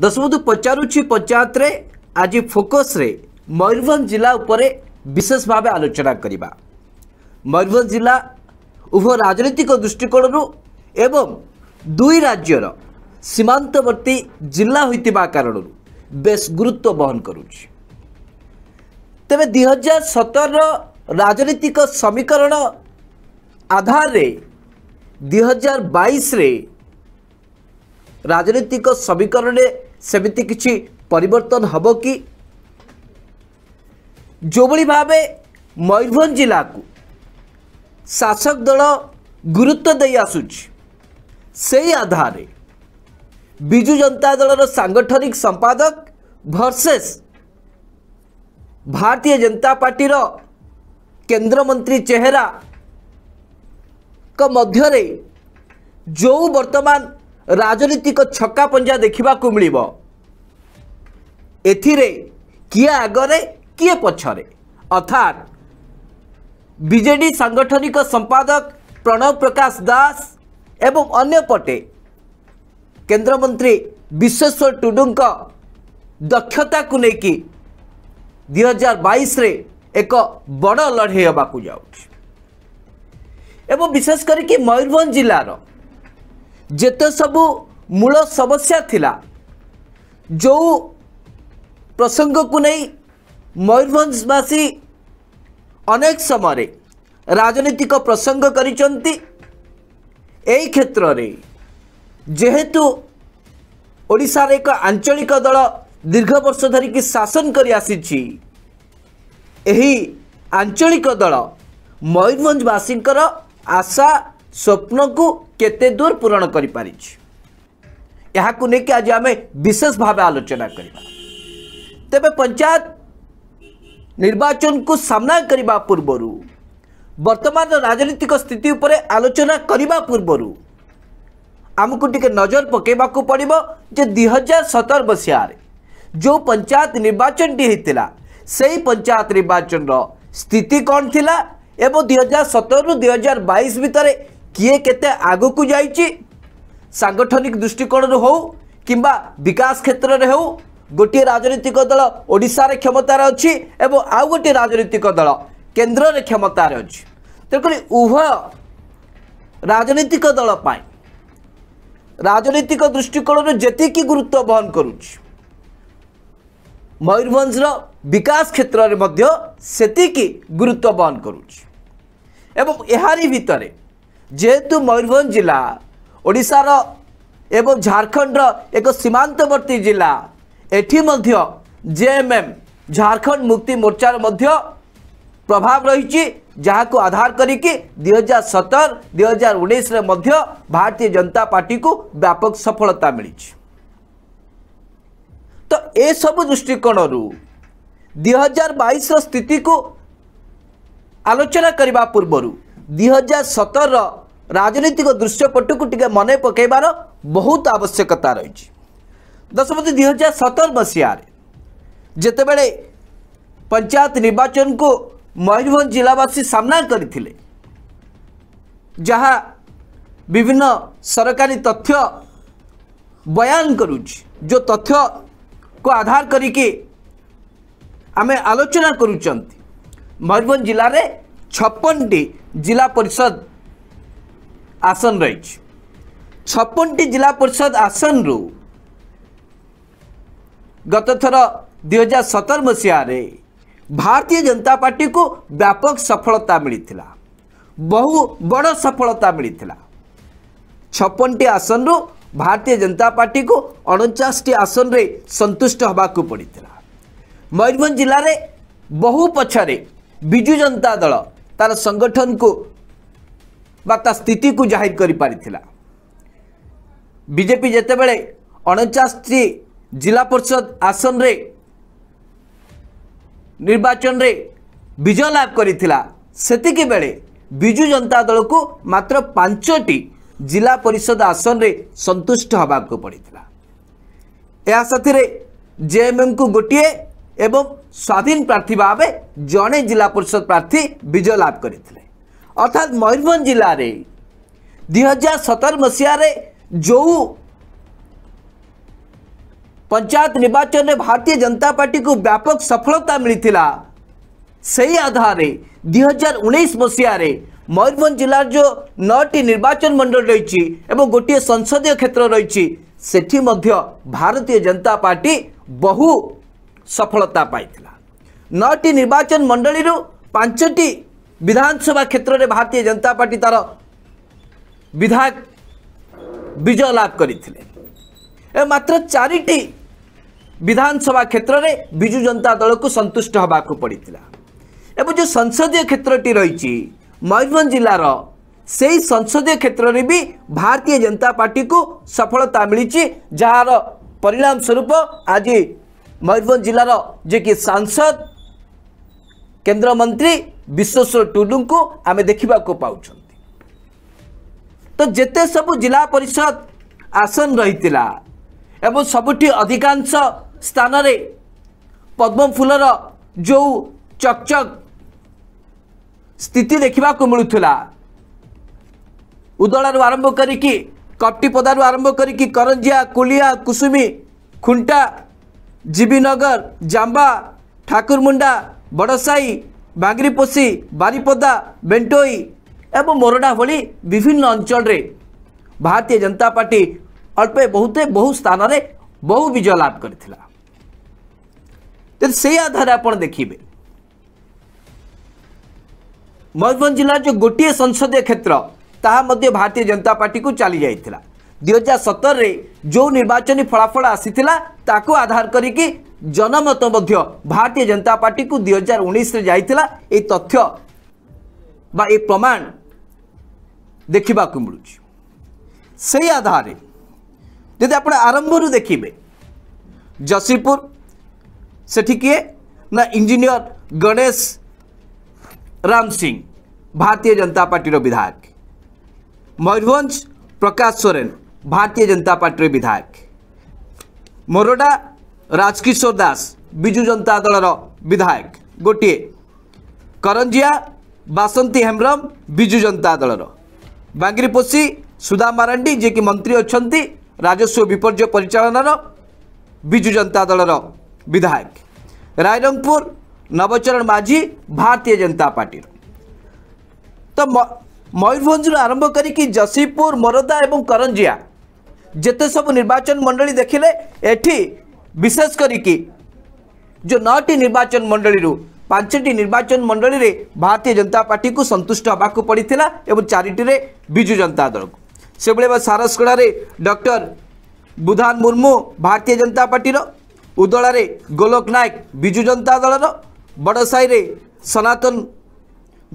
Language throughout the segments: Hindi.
ଦଶବନ୍ଧୁ ପଚାରୁଛି ପଞ୍ଚାୟତରେ ଆଜି ଫୋକସ୍ରେ ମୟୂରଭଞ୍ଜ ଜିଲ୍ଲା ଉପରେ ବିଶେଷ ଭାବେ ଆଲୋଚନା କରିବା ମୟୂରଭଞ୍ଜ ଜିଲ୍ଲା ଉଭୟ ରାଜନୈତିକ ଦୃଷ୍ଟିକୋଣରୁ ଏବଂ ଦୁଇ ରାଜ୍ୟର ସୀମାନ୍ତବର୍ତ୍ତୀ ଜିଲ୍ଲା ହୋଇଥିବା କାରଣରୁ ବେଶ୍ ଗୁରୁତ୍ୱ ବହନ କରୁଛି ତେବେ ଦୁଇ ହଜାର ସତରର ରାଜନୈତିକ ସମୀକରଣ ଆଧାରରେ ଦୁଇ ହଜାର ବାଇଶରେ ରାଜନୈତିକ ସମୀକରଣରେ ସେମିତି କିଛି ପରିବର୍ତ୍ତନ ହେବ କି ଯେଉଁଭଳି ଭାବେ ମୟୂରଭଞ୍ଜ ଜିଲ୍ଲାକୁ ଶାସକ ଦଳ ଗୁରୁତ୍ୱ ଦେଇ ଆସୁଛି ସେହି ଆଧାରରେ ବିଜୁ ଜନତା ଦଳର ସାଂଗଠନିକ ସମ୍ପାଦକ ଭର୍ସେସ୍ ଭାରତୀୟ ଜନତା ପାର୍ଟିର କେନ୍ଦ୍ରମନ୍ତ୍ରୀ ଚେହେରାଙ୍କ ମଧ୍ୟରେ ଯେଉଁ ବର୍ତ୍ତମାନ राजनीतिक छका पजा देख्दा मिल्ये कि आगर कि पछे अर्थात विजेडि साङ्गठनिक संपादक प्रणव प्रकाश दास अन्य अन्यपटे केन्द्रमन्त्री विश्वेश्वर टुडु दक्षताजार बइसे एक बड लडे हे विशेष गरिक मयुरभँ्ज जिल्ला ଯେତେ ସବୁ ମୂଳ ସମସ୍ୟା ଥିଲା ଯେଉଁ ପ୍ରସଙ୍ଗକୁ ନେଇ ମୟୂରଭଞ୍ଜବାସୀ ଅନେକ ସମୟରେ ରାଜନୈତିକ ପ୍ରସଙ୍ଗ କରିଛନ୍ତି ଏହି କ୍ଷେତ୍ରରେ ଯେହେତୁ ଓଡ଼ିଶାର ଏକ ଆଞ୍ଚଳିକ ଦଳ ଦୀର୍ଘ ବର୍ଷ ଧରିକି ଶାସନ କରିଆସିଛି ଏହି ଆଞ୍ଚଳିକ ଦଳ ମୟୂରଭଞ୍ଜବାସୀଙ୍କର ଆଶା ସ୍ୱପ୍ନକୁ दूर पूरण करशेष भाव आलोचना करवा तेरे पंचायत निर्वाचन को सामना करने पूर्व बर्तमान राजनीतिक स्थिति उपरे आलोचना करने पूर्व आमको टे नजर पक पड़ो दुई हजार सतर मसीह जो पंचायत निर्वाचन होता से पंचायत निर्वाचन स्थिति कौन थी दुहजार सतर रु दुई हजार बैस भितर କିଏ କେତେ ଆଗକୁ ଯାଇଛି ସାଙ୍ଗଠନିକ ଦୃଷ୍ଟିକୋଣରୁ ହେଉ କିମ୍ବା ବିକାଶ କ୍ଷେତ୍ରରେ ହେଉ ଗୋଟିଏ ରାଜନୈତିକ ଦଳ ଓଡ଼ିଶାରେ କ୍ଷମତାରେ ଅଛି ଏବଂ ଆଉ ଗୋଟିଏ ରାଜନୈତିକ ଦଳ କେନ୍ଦ୍ରରେ କ୍ଷମତାରେ ଅଛି ତେଣୁକରି ଉଭୟ ରାଜନୈତିକ ଦଳ ପାଇଁ ରାଜନୈତିକ ଦୃଷ୍ଟିକୋଣରୁ ଯେତିକି ଗୁରୁତ୍ୱ ବହନ କରୁଛି ମୟୂରଭଞ୍ଜର ବିକାଶ କ୍ଷେତ୍ରରେ ମଧ୍ୟ ସେତିକି ଗୁରୁତ୍ୱ ବହନ କରୁଛି ଏବଂ ଏହାରି ଭିତରେ जेतु मयुरभन्दा ओडार ए झारखण्ड र एक सीमान्तवर्ती जालाेएमएम झारखण्ड मुक्ति मोर्चा र प्रभाव रहिको आधार गरिक दुई हजार सतर दुई हजार उन्नाइस भारतीय जनता पार्टी को व्यापक सफलता मिलि त एसबु दृष्टिकोणहरू दुई हजार बइस र को आलोचना पूर्वहरू दुई हजार सतर र राजनीतिक दृश्यपट को टे मन पकेबार बहुत आवश्यकता रही दशमती दुई हजार सतर मसीह जितेबले पंचायत निर्वाचन को मयूरभ जिलावासी सामना कर विभिन्न सरकारी तथ्य बयान करूँ जो तथ्य को आधार करके आम आलोचना करूँ मयूरभ जिले छप्पन जिला परिषद ଆସନ ରହିଛି ଛପନଟି ଜିଲ୍ଲା ପରିଷଦ ଆସନରୁ ଗତଥର ଦୁଇହଜାର ସତର ମସିହାରେ ଭାରତୀୟ ଜନତା ପାର୍ଟିକୁ ବ୍ୟାପକ ସଫଳତା ମିଳିଥିଲା ବହୁ ବଡ଼ ସଫଳତା ମିଳିଥିଲା ଛପନଟି ଆସନରୁ ଭାରତୀୟ ଜନତା ପାର୍ଟିକୁ ଅଣଚାଶଟି ଆସନରେ ସନ୍ତୁଷ୍ଟ ହେବାକୁ ପଡ଼ିଥିଲା ମୟୂରଭଞ୍ଜ ଜିଲ୍ଲାରେ ବହୁ ପଛରେ ବିଜୁ ଜନତା ଦଳ ତା'ର ସଂଗଠନକୁ ବା ତା ସ୍ଥିତିକୁ ଜାହିର କରିପାରିଥିଲା ବିଜେପି ଯେତେବେଳେ ଅଣଚାଶଟି ଜିଲ୍ଲା ପରିଷଦ ଆସନରେ ନିର୍ବାଚନରେ ବିଜୟ ଲାଭ କରିଥିଲା ସେତିକି ବେଳେ ବିଜୁ ଜନତା ଦଳକୁ ମାତ୍ର ପାଞ୍ଚଟି ଜିଲ୍ଲା ପରିଷଦ ଆସନରେ ସନ୍ତୁଷ୍ଟ ହେବାକୁ ପଡ଼ିଥିଲା ଏହା ସାଥିରେ ଜେଏମ୍ଏମ୍କୁ ଗୋଟିଏ ଏବଂ ସ୍ୱାଧୀନ ପ୍ରାର୍ଥୀ ଭାବେ ଜଣେ ଜିଲ୍ଲା ପରିଷଦ ପ୍ରାର୍ଥୀ ବିଜୟ ଲାଭ କରିଥିଲେ अर्थात् मयुरभ जा दुई हजार सतर मसहारे जो पंचायत निर्वाचन भारतीय जनता पार्टी को व्यापक सफलता मिलाधारे दुई हजार उन्नाइस मसहार मयुरभन्दार जो नौटी निर्वाचन नचन मण्डली गोटी संसदीय क्षेत्र रही रह भारतीय जनता पार्टी बहु सफलता पाचन मण्डली पाँच पांचटी ବିଧାନସଭା କ୍ଷେତ୍ରରେ ଭାରତୀୟ ଜନତା ପାର୍ଟି ତା'ର ବିଧାୟକ ବିଜୟ ଲାଭ କରିଥିଲେ ଏ ମାତ୍ର ଚାରିଟି ବିଧାନସଭା କ୍ଷେତ୍ରରେ ବିଜୁ ଜନତା ଦଳକୁ ସନ୍ତୁଷ୍ଟ ହେବାକୁ ପଡ଼ିଥିଲା ଏବଂ ଯେଉଁ ସଂସଦୀୟ କ୍ଷେତ୍ରଟି ରହିଛି ମୟୂରଭଞ୍ଜ ଜିଲ୍ଲାର ସେହି ସଂସଦୀୟ କ୍ଷେତ୍ରରେ ବି ଭାରତୀୟ ଜନତା ପାର୍ଟିକୁ ସଫଳତା ମିଳିଛି ଯାହାର ପରିଣାମ ସ୍ୱରୂପ ଆଜି ମୟୂରଭଞ୍ଜ ଜିଲ୍ଲାର ଯିଏକି ସାଂସଦ केन्द्र मन्त्री विश्वेश्वर टुडु आमे देखा तो त सब जा परिषद आसन रहिला एउटा सबुठी अधिकश स्थान पद्मफुलर जो चकचक स्थिति देख्दा मिल्ला उदानु आरम्भ गरिक कटिपदारु आरम्भ गरिकसुमि खुट्टा जिबिनगर जाम्बा ठाकुरमुंडा बड़साई बाग्रीपोषी बारीपदा बेटोई एवं मोरडा भि विभिन्न अंचल भारतीय जनता पार्टी अल्पे बहुत बहु स्थान बहु विजय लाभ कर आधार आप देखिए मयूरभ जिलार जो गोटे संसदीय क्षेत्र ता भारतीय जनता पार्टी को चली जाइए दुई सतर में जो निर्वाचन फलाफल आसी आधार करी जनमत भारतीय जनता पार्टी को दुई हजार उन्नीस जाता ये तथ्य बा प्रमाण देखा मिलू से आधार जब आप आरंभ देखिए जशीपुर से किए ना इंजीनियर गणेश राम सिंह भारतीय जनता पार्टी विधायक मयूरभंज प्रकाश सोरेन भारतीय जनता पार्टी विधायक मोरडा राजकिशोर दास विजु जनता दल विधायक गोटे करंजिया बासंती हेम्रम विजु जनता दल बांग्रीपोषी सुदाम मारांडी जी मंत्री अच्छा राजस्व विपर्जय परिचालनार विजु जनता दल विधायक रायरंगपुर नवचरण माझी भारतीय जनता पार्टी तो मयूरभ आरंभ करी जशीपुर मरदा और करंजिया जिते सब निर्वाचन मंडली देखिले एटी ବିଶେଷ କରିକି ଯେଉଁ ନଅଟି ନିର୍ବାଚନ ମଣ୍ଡଳୀରୁ ପାଞ୍ଚଟି ନିର୍ବାଚନ ମଣ୍ଡଳୀରେ ଭାରତୀୟ ଜନତା ପାର୍ଟିକୁ ସନ୍ତୁଷ୍ଟ ହେବାକୁ ପଡ଼ିଥିଲା ଏବଂ ଚାରିଟିରେ ବିଜୁ ଜନତା ଦଳକୁ ସେଭଳି ଭାବେ ସାରସଗଡ଼ାରେ ଡକ୍ଟର ବୁଧାନ ମୁର୍ମୁ ଭାରତୀୟ ଜନତା ପାର୍ଟିର ଉଦଳାରେ ଗୋଲକ ନାୟକ ବିଜୁ ଜନତା ଦଳର ବଡ଼ସାହିରେ ସନାତନ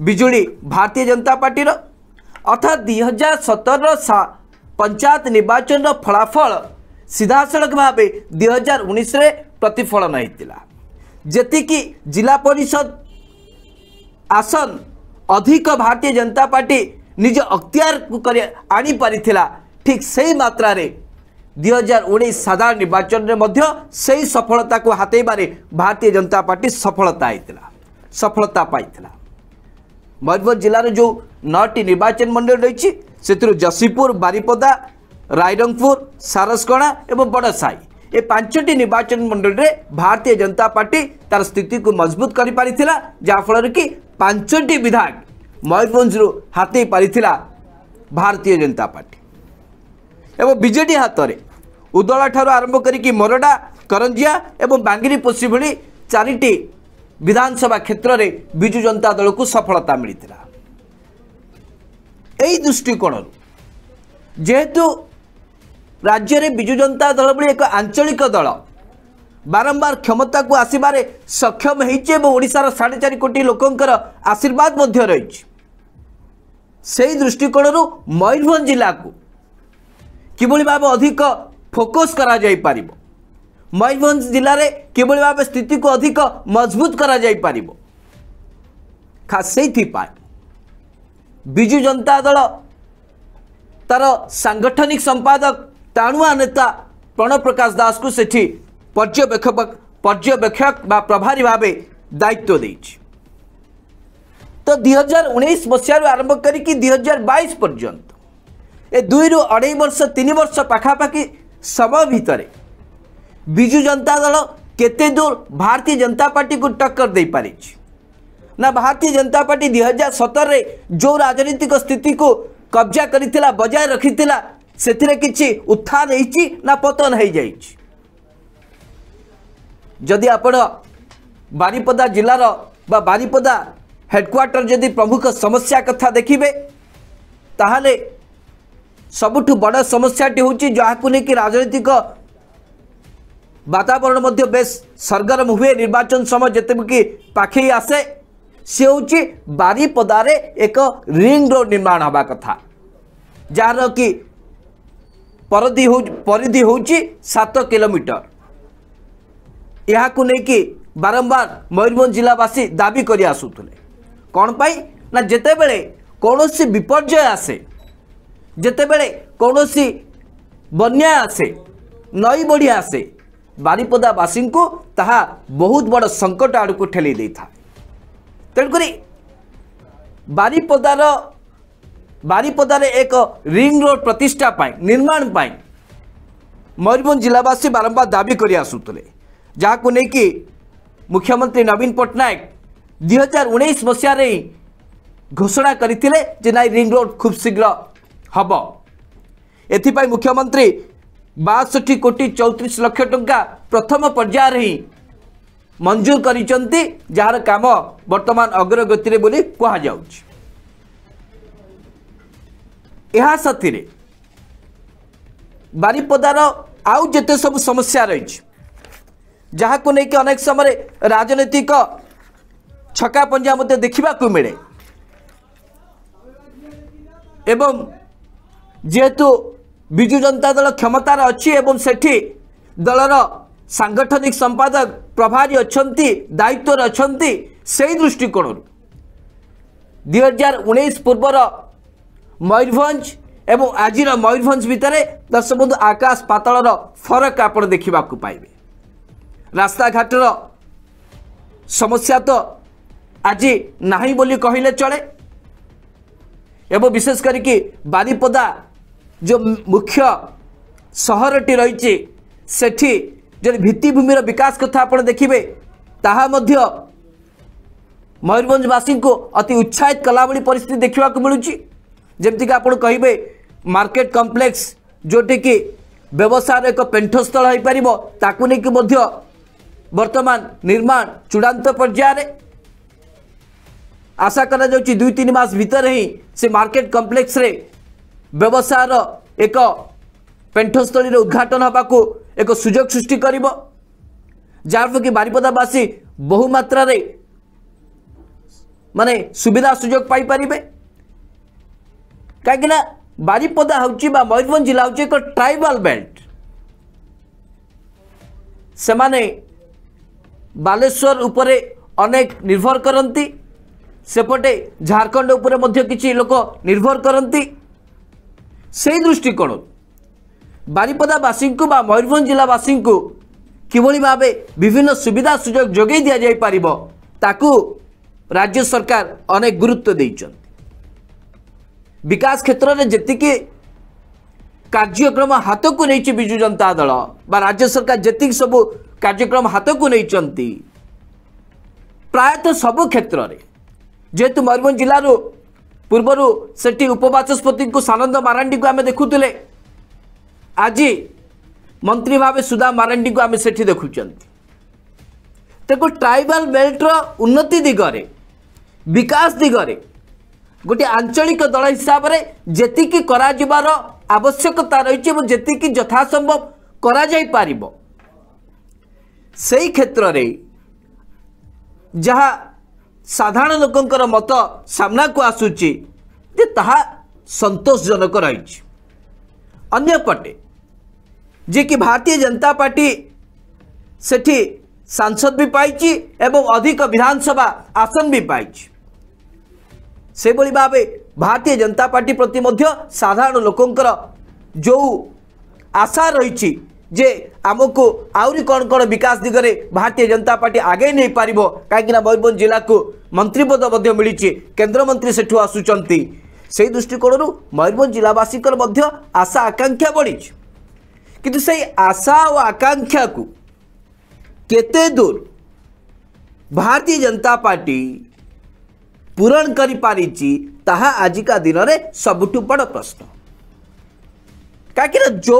ବିଜୁଳି ଭାରତୀୟ ଜନତା ପାର୍ଟିର ଅର୍ଥାତ୍ ଦୁଇ ହଜାର ସତରର ପଞ୍ଚାୟତ ନିର୍ବାଚନର ଫଳାଫଳ ସିଧାସଳଖ ଭାବେ ଦୁଇ ହଜାର ଉଣେଇଶରେ ପ୍ରତିଫଳନ ହୋଇଥିଲା ଯେତିକି ଜିଲ୍ଲା ପରିଷଦ ଆସନ ଅଧିକ ଭାରତୀୟ ଜନତା ପାର୍ଟି ନିଜ ଅକ୍ତିଆରକୁ କରି ଆଣିପାରିଥିଲା ଠିକ୍ ସେହି ମାତ୍ରାରେ ଦୁଇ ହଜାର ଉଣେଇଶ ସାଧାରଣ ନିର୍ବାଚନରେ ମଧ୍ୟ ସେହି ସଫଳତାକୁ ହାତେଇବାରେ ଭାରତୀୟ ଜନତା ପାର୍ଟି ସଫଳତା ହେଇଥିଲା ସଫଳତା ପାଇଥିଲା ମୟୂରଭଞ୍ଜ ଜିଲ୍ଲାର ଯେଉଁ ନଅଟି ନିର୍ବାଚନ ମଣ୍ଡଳୀ ରହିଛି ସେଥିରୁ ଯଶୀପୁର ବାରିପଦା রায়রংপুর সারসকোনা এবং বড়সাই এ পাঁচটি নির্বাচন মণ্ডলীরে ভারতীয় জনতা পার্টি তার স্থিতিকে মজবুত করে পারি যাফলরে কি পাঁচটি বিধায়ক ময়ূরভঞ্জর হাতে পারি ভারতীয় জনতা পার্টি এবং বিজেডি হাতরে উদলাঠার আরম্ভ করি মরডা করঞ্জিয়া এবং ବାଙ୍ଗିରିପୋଷି ভি চারিটি বিধানসভা ক্ষেত্রে বিজু জনতা ଦଳକୁ সফলতা ମିଳିଥିଲା এই দৃষ্টিকোণ যেহেতু ରାଜ୍ୟରେ ବିଜୁ ଜନତା ଦଳ ଭଳି ଏକ ଆଞ୍ଚଳିକ ଦଳ ବାରମ୍ବାର କ୍ଷମତାକୁ ଆସିବାରେ ସକ୍ଷମ ହୋଇଛି ଏବଂ ଓଡ଼ିଶାର ସାଢ଼େ ଚାରି କୋଟି ଲୋକଙ୍କର ଆଶୀର୍ବାଦ ମଧ୍ୟ ରହିଛି ସେହି ଦୃଷ୍ଟିକୋଣରୁ ମୟୂରଭଞ୍ଜ ଜିଲ୍ଲାକୁ କିଭଳି ଭାବେ ଅଧିକ ଫୋକସ୍ କରାଯାଇପାରିବ ମୟୂରଭଞ୍ଜ ଜିଲ୍ଲାରେ କିଭଳି ଭାବେ ସ୍ଥିତିକୁ ଅଧିକ ମଜବୁତ କରାଯାଇପାରିବ ସେଇଥିପାଇଁ ବିଜୁ ଜନତା ଦଳ ତାର ସାଂଗଠନିକ ସମ୍ପାଦକ टाणुआ नेता प्रणव प्रकाश दास को सेठी पर्यवेक्षक पर्यवेक्षक बा प्रभारी भाव दायित्व दे तो हजार उन्नीस मसीह आरंभ कर दुई हजार बैस पर्यत ए दुई रु अढ़ वर्ष तीन वर्ष पखापाखी समय भितर विजु जनता दल के दूर भारतीय जनता पार्टी को टक्कर दे पारि ना भारतीय जनता पार्टी दुई हजार सतर जो राजनीतिक स्थिति को कब्जा कर बजाय रखी से कि उत्थान हो पतन हो जाइ बारीपदा जिलार बारीपदा हेडक्वाटर जदि प्रमुख समस्या कथा देखिए ताहले सबुठ बड़ समस्याटी हूँ जहाँ को लेकिन राजनीतिक वातावरण बेस सरगरम हुए निर्वाचन समय जिते कि पाखे आसे सी हूँ बारीपदार एक रिंग रोड निर्माण हवा कथा जार कि परधि हो परिधि हूँ सत कोमीटर यह कि बारंबार मयूरभ जिलावासी दाबी कर आसुले कणपी ना विपर्य आसे जोबले कौन बना आसे नई बढ़िया आसे बारिपदावासी को ता बहुत बड़ संकट आड़ को ठेली था तेणुक बारिपदार ବାରିପଦାରେ ଏକ ରିଙ୍ଗ ରୋଡ଼ ପ୍ରତିଷ୍ଠା ପାଇଁ ନିର୍ମାଣ ପାଇଁ ମୟୂରଭଞ୍ଜ ଜିଲ୍ଲାବାସୀ ବାରମ୍ବାର ଦାବି କରି ଆସୁଥିଲେ ଯାହାକୁ ନେଇକି ମୁଖ୍ୟମନ୍ତ୍ରୀ ନବୀନ ପଟ୍ଟନାୟକ ଦୁଇହଜାର ଉଣେଇଶ ମସିହାରେ ହିଁ ଘୋଷଣା କରିଥିଲେ ଯେ ନାଇଁ ରିଙ୍ଗ ରୋଡ଼ ଖୁବ୍ ଶୀଘ୍ର ହେବ ଏଥିପାଇଁ ମୁଖ୍ୟମନ୍ତ୍ରୀ ବାଷଠି କୋଟି ଚଉତିରିଶ ଲକ୍ଷ ଟଙ୍କା ପ୍ରଥମ ପର୍ଯ୍ୟାୟରେ ହିଁ ମଞ୍ଜୁର କରିଛନ୍ତି ଯାହାର କାମ ବର୍ତ୍ତମାନ ଅଗ୍ରଗତିରେ ବୋଲି କୁହାଯାଉଛି ଏହା ସାଥିରେ ବାରିପଦାର ଆଉ ଯେତେ ସବୁ ସମସ୍ୟା ରହିଛି ଯାହାକୁ ନେଇକି ଅନେକ ସମୟରେ ରାଜନୈତିକ ଛକା ପଞ୍ଜା ମଧ୍ୟ ଦେଖିବାକୁ ମିଳେ ଏବଂ ଯେହେତୁ ବିଜୁ ଜନତା ଦଳ କ୍ଷମତାରେ ଅଛି ଏବଂ ସେଠି ଦଳର ସାଂଗଠନିକ ସମ୍ପାଦକ ପ୍ରଭାରୀ ଅଛନ୍ତି ଦାୟିତ୍ୱରେ ଅଛନ୍ତି ସେହି ଦୃଷ୍ଟିକୋଣରୁ ଦୁଇହଜାର ଉଣେଇଶ ପୂର୍ବର ମୟୂରଭଞ୍ଜ ଏବଂ ଆଜିର ମୟୂରଭଞ୍ଜ ଭିତରେ ଦର୍ଶକବନ୍ଧୁ ଆକାଶ ପାତାଳର ଫରକ ଆପଣ ଦେଖିବାକୁ ପାଇବେ ରାସ୍ତାଘାଟର ସମସ୍ୟା ତ ଆଜି ନାହିଁ ବୋଲି କହିଲେ ଚଳେ ଏବଂ ବିଶେଷ କରିକି ବାରିପଦା ଯେଉଁ ମୁଖ୍ୟ ସହରଟି ରହିଛି ସେଠି ଯଦି ଭିତ୍ତିଭୂମିର ବିକାଶ କଥା ଆପଣ ଦେଖିବେ ତାହା ମଧ୍ୟ ମୟୂରଭଞ୍ଜବାସୀଙ୍କୁ ଅତି ଉତ୍ସାହିତ କଲାଭଳି ପରିସ୍ଥିତି ଦେଖିବାକୁ ମିଳୁଛି जमीक आप कह मार्केट कम्प्लेक्स जोटी की व्यवसाय एक पेठस्थल हो पार बर्तमान निर्माण चूड़ान पर्यायर आशा कर दुई तीन मस भार्केट कम्प्लेक्स व्यवसाय एक पेठस्थल उद्घाटन हाँ को एक सुजोग सृष्टि कर बारिपदावासी बहुमे मान सुविधा सुजोग पाई କାହିଁକି ନା ବାରିପଦା ହେଉଛି ବା ମୟୂରଭଞ୍ଜ ଜିଲ୍ଲା ହେଉଛି ଏକ ଟ୍ରାଇବାଲ୍ ବେଲ୍ଟ ସେମାନେ ବାଲେଶ୍ୱର ଉପରେ ଅନେକ ନିର୍ଭର କରନ୍ତି ସେପଟେ ଝାଡ଼ଖଣ୍ଡ ଉପରେ ମଧ୍ୟ କିଛି ଲୋକ ନିର୍ଭର କରନ୍ତି ସେଇ ଦୃଷ୍ଟିକୋଣ ବାରିପଦାବାସୀଙ୍କୁ ବା ମୟୂରଭଞ୍ଜ ଜିଲ୍ଲାବାସୀଙ୍କୁ କିଭଳି ଭାବେ ବିଭିନ୍ନ ସୁବିଧା ସୁଯୋଗ ଯୋଗାଇ ଦିଆଯାଇପାରିବ ତାକୁ ରାଜ୍ୟ ସରକାର ଅନେକ ଗୁରୁତ୍ୱ ଦେଇଛନ୍ତି विकास क्षेत्र कार्यक्रम को हाम्रो विजु जनता दल राज्य सरकार बा्यतिक सब कार्यक्रम को नै प्रायत सबै क्षेत्रले जे मयरभञ्ज को सानंद सानन्द को आज देखु आज मन्त्री भाव सुधा को माराण्डी आउने देखुन्छ तपाईँ ट्राइबल बेल्ट र उन्नति दिगरे विकास दिगरे ଗୋଟିଏ ଆଞ୍ଚଳିକ ଦଳ ହିସାବରେ ଯେତିକି କରାଯିବାର ଆବଶ୍ୟକତା ରହିଛି ଏବଂ ଯେତିକି ଯଥାସମ୍ଭବ କରାଯାଇପାରିବ ସେଇ କ୍ଷେତ୍ରରେ ଯାହା ସାଧାରଣ ଲୋକଙ୍କର ମତ ସାମ୍ନାକୁ ଆସୁଛି ଯେ ତାହା ସନ୍ତୋଷଜନକ ରହିଛି ଅନ୍ୟପଟେ ଯିଏକି ଭାରତୀୟ ଜନତା ପାର୍ଟି ସେଠି ସାଂସଦ ବି ପାଇଛି ଏବଂ ଅଧିକ ବିଧାନସଭା ଆସନ ବି ପାଇଛି ସେଭଳି ଭାବେ ଭାରତୀୟ ଜନତା ପାର୍ଟି ପ୍ରତି ମଧ୍ୟ ସାଧାରଣ ଲୋକଙ୍କର ଯେଉଁ ଆଶା ରହିଛି ଯେ ଆମକୁ ଆହୁରି କ'ଣ କ'ଣ ବିକାଶ ଦିଗରେ ଭାରତୀୟ ଜନତା ପାର୍ଟି ଆଗେଇ ନେଇପାରିବ କାହିଁକିନା ମୟୂରଭଞ୍ଜ ଜିଲ୍ଲାକୁ ମନ୍ତ୍ରୀପଦ ମଧ୍ୟ ମିଳିଛି କେନ୍ଦ୍ରମନ୍ତ୍ରୀ ସେଠୁ ଆସୁଛନ୍ତି ସେହି ଦୃଷ୍ଟିକୋଣରୁ ମୟୂରଭଞ୍ଜ ଜିଲ୍ଲାବାସୀଙ୍କର ମଧ୍ୟ ଆଶା ଆକାଂକ୍ଷା ବଢ଼ିଛି କିନ୍ତୁ ସେହି ଆଶା ଓ ଆକାଂକ୍ଷାକୁ କେତେ ଦୂର ଭାରତୀୟ ଜନତା ପାର୍ଟି पूरण करजिका दिन में सबुठ बड़ प्रश्न कहीं जो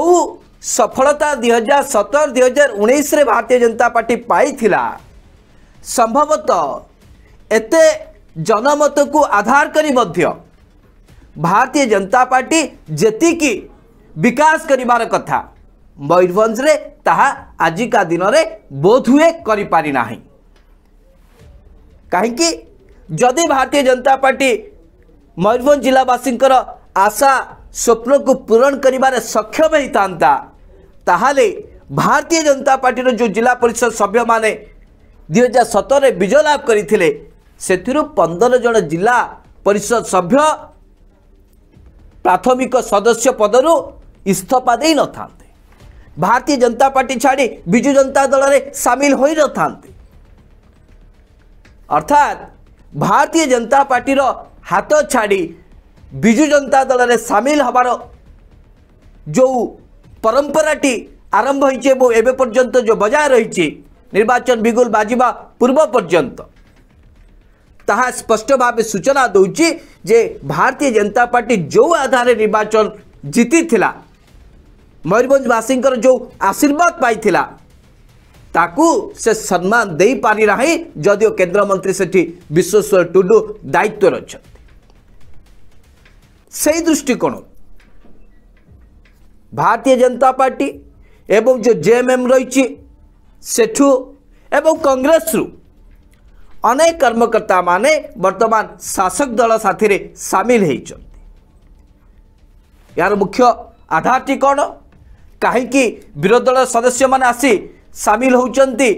सफलता दुई हजार सतर दुई हजार उन्नीस भारतीय जनता पार्टी पाई संभवतः एत जनमत को आधार करी भारतीय जनता पार्टी जी विकास करार कथा मयूरभ आजिका दिन में बोध हुए करना कहीं जदि भारतीय जनता पार्टी मयूरभ जिलावासी आशा स्वप्न को पूरण कर सक्षम होता है भारतीय जनता पार्टी जो जिला परिषद सभ्य मैंने दुई हजार सतर में विजय लाभ करते से पंदर जन जिला परिषद सभ्य प्राथमिक सदस्य पदर इस्तफा दे न था भारतीय जनता पार्टी छाड़ी विजु जनता दल में सामिल हो न अर्थात ଭାରତୀୟ ଜନତା ପାର୍ଟିର ହାତ ଛାଡ଼ି ବିଜୁ ଜନତା ଦଳରେ ସାମିଲ ହେବାର ଯେଉଁ ପରମ୍ପରାଟି ଆରମ୍ଭ ହୋଇଛି ଏବଂ ଏବେ ପର୍ଯ୍ୟନ୍ତ ଯେଉଁ ବଜାୟ ରହିଛି ନିର୍ବାଚନ ବିଗୁଲ ବାଜିବା ପୂର୍ବ ପର୍ଯ୍ୟନ୍ତ ତାହା ସ୍ପଷ୍ଟ ଭାବେ ସୂଚନା ଦେଉଛି ଯେ ଭାରତୀୟ ଜନତା ପାର୍ଟି ଯେଉଁ ଆଧାରରେ ନିର୍ବାଚନ ଜିତିଥିଲା ମୟୂରଭଞ୍ଜବାସୀଙ୍କର ଯେଉଁ ଆଶୀର୍ବାଦ ପାଇଥିଲା ତାକୁ ସେ ସମ୍ମାନ ଦେଇପାରି ନାହିଁ ଯଦିଓ କେନ୍ଦ୍ରମନ୍ତ୍ରୀ ସେଠି ବିଶ୍ୱେଶ୍ୱର ଟୁଡୁ ଦାୟିତ୍ୱରେ ଅଛନ୍ତି ସେହି ଦୃଷ୍ଟିକୋଣରୁ ଭାରତୀୟ ଜନତା ପାର୍ଟି ଏବଂ ଯେଉଁ ଜେଏମ୍ଏମ୍ ରହିଛି ସେଠୁ ଏବଂ କଂଗ୍ରେସରୁ ଅନେକ କର୍ମକର୍ତ୍ତାମାନେ ବର୍ତ୍ତମାନ ଶାସକ ଦଳ ସାଥିରେ ସାମିଲ ହୋଇଛନ୍ତି ଏହାର ମୁଖ୍ୟ ଆଧାରଟି କ'ଣ କାହିଁକି ବିରୋଧୀ ଦଳ ସଦସ୍ୟମାନେ ଆସି ସାମିଲ ହେଉଛନ୍ତି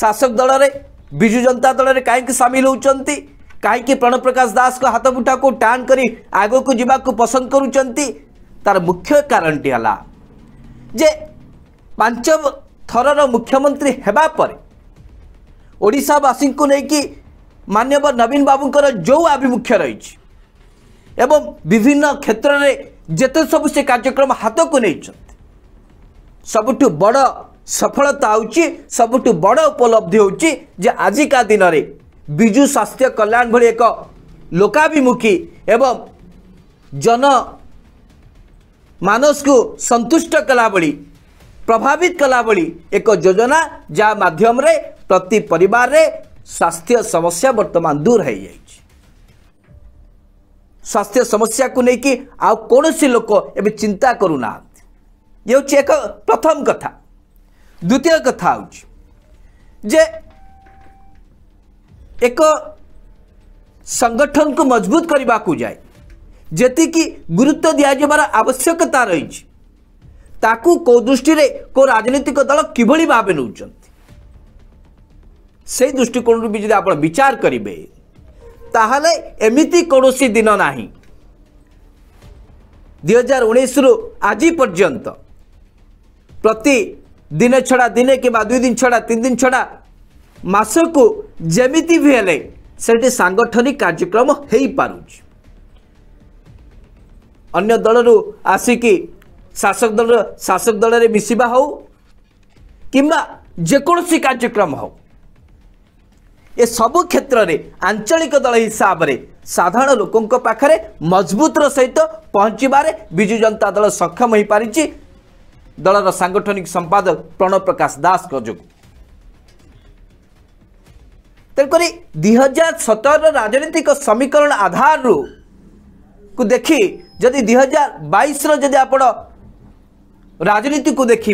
ଶାସକ ଦଳରେ ବିଜୁ ଜନତା ଦଳରେ କାହିଁକି ସାମିଲ ହେଉଛନ୍ତି କାହିଁକି ପ୍ରାଣପ୍ରକାଶ ଦାସଙ୍କ ହାତବୁଠାକୁ ଟାଣ କରି ଆଗକୁ ଯିବାକୁ ପସନ୍ଦ କରୁଛନ୍ତି ତାର ମୁଖ୍ୟ କାରଣଟି ହେଲା ଯେ ପାଞ୍ଚ ଥରର ମୁଖ୍ୟମନ୍ତ୍ରୀ ହେବା ପରେ ଓଡ଼ିଶାବାସୀଙ୍କୁ ନେଇକି ମାନ୍ୟବର ନବୀନ ବାବୁଙ୍କର ଯେଉଁ ଆଭିମୁଖ୍ୟ ରହିଛି ଏବଂ ବିଭିନ୍ନ କ୍ଷେତ୍ରରେ ଯେତେ ସବୁ ସେ କାର୍ଯ୍ୟକ୍ରମ ହାତକୁ ନେଇଛନ୍ତି ସବୁଠୁ ବଡ଼ ସଫଳତା ହେଉଛି ସବୁଠୁ ବଡ଼ ଉପଲବ୍ଧି ହେଉଛି ଯେ ଆଜିକା ଦିନରେ ବିଜୁ ସ୍ୱାସ୍ଥ୍ୟ କଲ୍ୟାଣ ଭଳି ଏକ ଲୋକାଭିମୁଖୀ ଏବଂ ଜନ ମାନସକୁ ସନ୍ତୁଷ୍ଟ କଲାଭଳି ପ୍ରଭାବିତ କଲାଭଳି ଏକ ଯୋଜନା ଯାହା ମାଧ୍ୟମରେ ପ୍ରତି ପରିବାରରେ ସ୍ୱାସ୍ଥ୍ୟ ସମସ୍ୟା ବର୍ତ୍ତମାନ ଦୂର ହୋଇଯାଇଛି ସ୍ୱାସ୍ଥ୍ୟ ସମସ୍ୟାକୁ ନେଇକି ଆଉ କୌଣସି ଲୋକ ଏବେ ଚିନ୍ତା କରୁନାହାନ୍ତି ये हूँ एक प्रथम कथा द्वितीय कथा जे एक संगठन को मजबूत करने को जाए जी गुरुत्व दिजार आवश्यकता रही को दृष्टि को राजनीतिक दल कि भाव नौ से दृष्टिकोण भी जब आप विचार करेंगे ताहले एमती कौन दिन ना दुहजार उन्नीस रु आज पर्यतं ପ୍ରତି ଦିନେ ଛଡ଼ା ଦିନେ କିମ୍ବା ଦୁଇ ଦିନ ଛଡ଼ା ତିନି ଦିନ ଛଡ଼ା ମାସକୁ ଯେମିତି ବି ହେଲେ ସେଠି ସାଂଗଠନିକ କାର୍ଯ୍ୟକ୍ରମ ହୋଇପାରୁଛି ଅନ୍ୟ ଦଳରୁ ଆସିକି ଶାସକ ଦଳ ଶାସକ ଦଳରେ ମିଶିବା ହେଉ କିମ୍ବା ଯେକୌଣସି କାର୍ଯ୍ୟକ୍ରମ ହେଉ ଏସବୁ କ୍ଷେତ୍ରରେ ଆଞ୍ଚଳିକ ଦଳ ହିସାବରେ ସାଧାରଣ ଲୋକଙ୍କ ପାଖରେ ମଜବୁତର ସହିତ ପହଞ୍ଚିବାରେ ବିଜୁ ଜନତା ଦଳ ସକ୍ଷମ ହୋଇପାରିଛି दल र साङ्गठनिक सम्पादक प्रणव प्रकाश दासको जो तेणुकरी दुई हजार सतर र राजनीतिक समीकरण आधार देखि दुई हजार बइस र जि आपीति देखि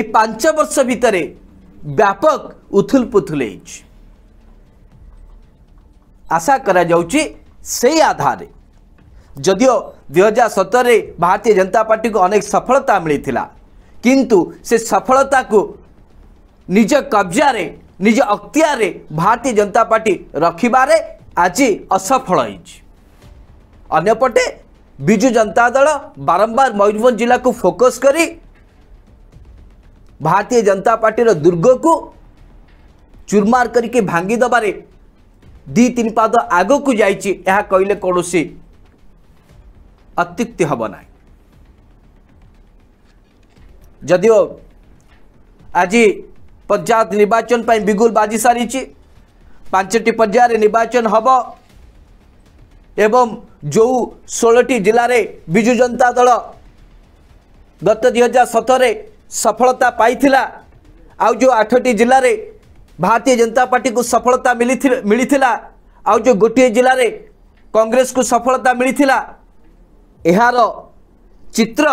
एस भन्ने व्यापक उथुल पुथुल है आशा सही आधार जदियो ଦୁଇହଜାର ସତରରେ ଭାରତୀୟ ଜନତା ପାର୍ଟିକୁ ଅନେକ ସଫଳତା ମିଳିଥିଲା କିନ୍ତୁ ସେ ସଫଳତାକୁ ନିଜ କବ୍ଜାରେ ନିଜ ଅକ୍ତିଆରେ ଭାରତୀୟ ଜନତା ପାର୍ଟି ରଖିବାରେ ଆଜି ଅସଫଳ ହୋଇଛି ଅନ୍ୟପଟେ ବିଜୁ ଜନତା ଦଳ ବାରମ୍ବାର ମୟୂରଭଞ୍ଜ ଜିଲ୍ଲାକୁ ଫୋକସ୍ କରି ଭାରତୀୟ ଜନତା ପାର୍ଟିର ଦୁର୍ଗକୁ ଚୁରମାର କରିକି ଭାଙ୍ଗିଦେବାରେ ଦୁଇ ତିନି ପାଦ ଆଗକୁ ଯାଇଛି ଏହା କହିଲେ କୌଣସି अत्युक्ति नए ଯଦିଓ ଆଜି ପଞ୍ଚାୟତ ନିର୍ବାଚନ ପାଇଁ ବିଗୁଲ ବାଜି ସାରିଛି ପାଞ୍ଚଟି ପର୍ଯ୍ୟାୟରେ ନିର୍ବାଚନ ହେବ ଏବଂ ଯେଉଁ ଷୋହଳଟି ଜିଲ୍ଲାରେ ବିଜୁ ଜନତା ଦଳ ଗତ ଦୁଇହଜାର ସତରରେ ସଫଳତା ପାଇଥିଲା ଆଉ ଯେଉଁ ଆଠଟି ଜିଲ୍ଲାରେ ଭାରତୀୟ ଜନତା ପାର୍ଟିକୁ ସଫଳତା ମିଳିଥିଲା ଆଉ ଯେଉଁ ଗୋଟିଏ ଜିଲ୍ଲାରେ କଂଗ୍ରେସକୁ ସଫଳତା ମିଳିଥିଲା ଏହାର ଚିତ୍ର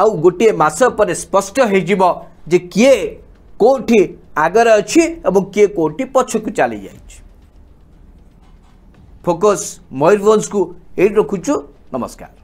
ଆଉ ଗୋଟିଏ ମାସ ପରେ ସ୍ପଷ୍ଟ ହୋଇଯିବ ଯେ କିଏ କେଉଁଠି ଆଗରେ ଅଛି ଏବଂ କିଏ କେଉଁଠି ପଛକୁ ଚାଲିଯାଇଛି ଫୋକସ୍ ମୟୂରଭଞ୍ଜକୁ ଏଇଠି ରଖୁଛୁ ନମସ୍କାର